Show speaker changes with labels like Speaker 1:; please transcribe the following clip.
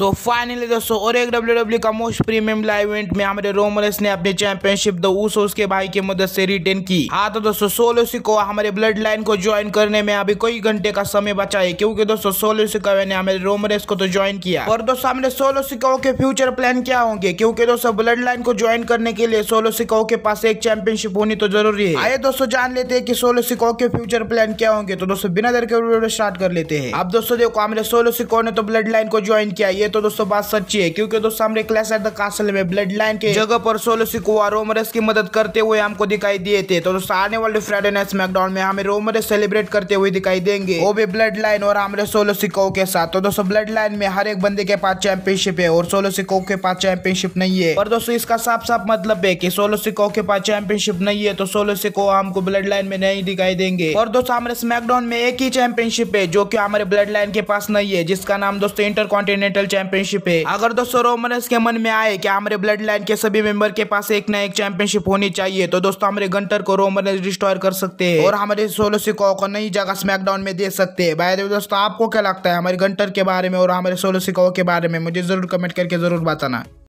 Speaker 1: so finally दोस्तों और एक डब्ल्यू डब्ल्यू e का मोस्ट प्रीमियम लाइव इवेंट में हमारे रोमरस ने अपनी चैंपियनशिप द ऊसोस के भाई की मदद से रिटेन की हाँ तो दोस्तों सोलोसी को हमारे ब्लड लाइन को ज्वाइन करने में अभी कई घंटे का समय बचा है क्योंकि दोस्तों सोलोसी सिको ने हमारे रोमरस को तो ज्वाइन किया और दोस्तों हमने सोलो सिकाओ के फ्यूचर प्लान क्या होंगे क्योंकि दोस्तों ब्लड लाइन को ज्वाइन करने के लिए सोलो सिकाओ के पास एक चैंपियनशिप होनी तो जरूरी है आए दोस्तों जान लेते हैं कि सोलो सिकाओ के फ्यूचर प्लान क्या होंगे तो दोस्तों बिना देर के स्टार्ट कर लेते हैं अब दोस्तों देखो हमारे सोलो सिको ने तो ब्लड लाइन को ज्वाइन किया ये तो दोस्तों बात सच्ची है क्योंकि दोस्तों हमने क्लैश एट द कासल में ब्लड लाइन के जगह पर सोलोसिकुआ रोमरस की मदद करते हुए हमको दिखाई दिए थे तो दोस्तों आने वाले फ्राइडे नाइट स्मैकडाउन में हमें रोमरस सेलिब्रेट करते हुए दिखाई देंगे वो भी ब्लड लाइन और हमारे सोलो सिको के साथ तो दोस्तों ब्लड लाइन में हर एक बंदे के पास चैंपियनशिप है और सोलो सिको के पास चैंपियनशिप नहीं है और दोस्तों इसका साफ साफ मतलब है की सोलो सिको के पास चैंपियनशिप नहीं है तो सोलो सिको हमको ब्लड लाइन में नहीं दिखाई देंगे और दोस्तों हमारे स्मैकडाउन में एक ही चैंपियनशिप है जो की हमारे ब्लड लाइन के पास नहीं है जिसका नाम दोस्तों इंटर कॉन्टिनेंटल चैंपियनशिप है अगर दोस्तों रोमनस के मन में आए कि हमारे ब्लड लाइन के सभी मेंबर के पास एक ना एक चैंपियनशिप होनी चाहिए तो दोस्तों हमारे गंटर को रोमनस डिस्ट्रॉय कर सकते हैं और हमारे सोलो सिको को नई जगह स्मैकडाउन में दे सकते हैं बाय दोस्तों आपको क्या लगता है हमारे गंटर के बारे में और हमारे सोलो सिको के बारे में मुझे जरूर कमेंट करके जरूर बताना